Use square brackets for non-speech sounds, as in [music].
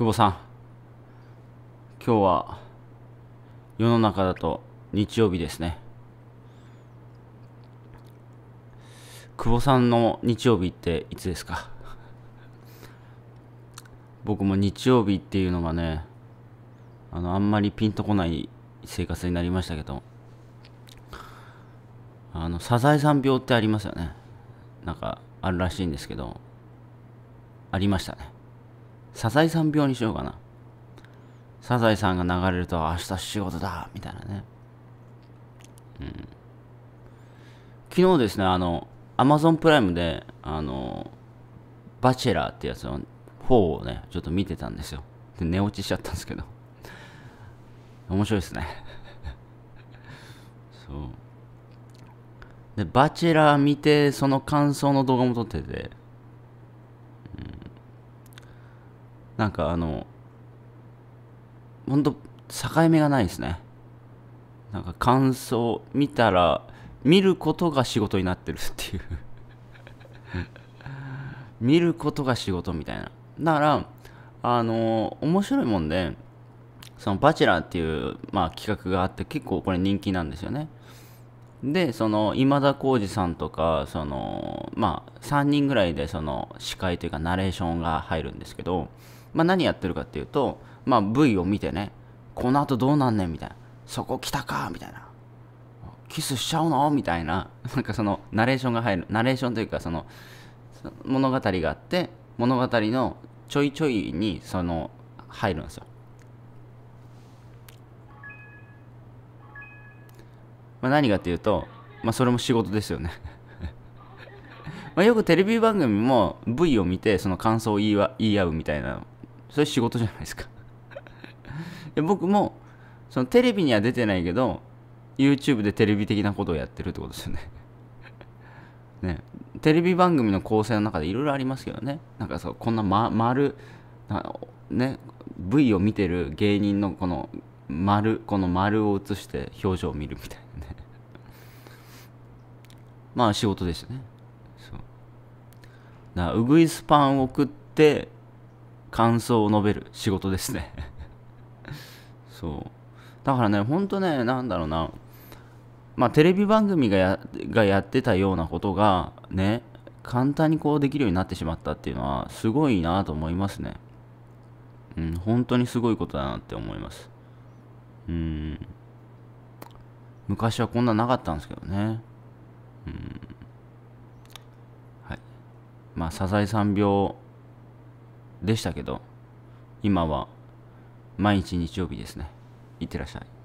久保さん今日は世の中だと日曜日ですね久保さんの日曜日っていつですか [laughs] 僕も日曜日っていうのがねあのあんまりピンとこない生活になりましたけどあのサザエさん病ってありますよねなんかあるらしいんですけどありましたねサザエさん病にしようかな。サザエさんが流れると明日仕事だ、みたいなね。うん。昨日ですね、あの、アマゾンプライムで、あの、バチェラーってやつの4をね、ちょっと見てたんですよ。で寝落ちしちゃったんですけど。面白いですね [laughs] そう。で、バチェラー見て、その感想の動画も撮ってて、なんかあの、ほんと境目がないですね。なんか感想、見たら、見ることが仕事になってるっていう [laughs] 見ることが仕事みたいな。だから、あの、面白いもんで、そのバチェラーっていう、まあ、企画があって、結構これ人気なんですよね。で、その、今田耕司さんとか、その、まあ、3人ぐらいで、その、司会というか、ナレーションが入るんですけど、まあ、何やってるかっていうと、まあ、V を見てね、この後どうなんねんみたいな、そこ来たかみたいな、キスしちゃうのみたいな、なんかそのナレーションが入る、ナレーションというかその物語があって、物語のちょいちょいにその入るんですよ。まあ、何かっていうと、まあ、それも仕事ですよね [laughs] まあよくテレビ番組も V を見てその感想を言い言い合うみたいなそれ仕事じゃないですか [laughs] で僕もそのテレビには出てないけど YouTube でテレビ的なことをやってるってことですよね [laughs] ねテレビ番組の構成の中でいろいろありますけどねなんかそうこんな、ま、丸ね V を見てる芸人のこの丸この丸を映して表情を見るみたいなね [laughs] まあ仕事ですねそうだからうぐいすパンを食って感想を述べる仕事ですね [laughs] そうだからねほんとね何だろうなまあテレビ番組がやがやってたようなことがね簡単にこうできるようになってしまったっていうのはすごいなと思いますねうん本当にすごいことだなって思いますうん昔はこんななかったんですけどねうんはいまあサザエさん病でしたけど今は毎日日曜日ですねいってらっしゃい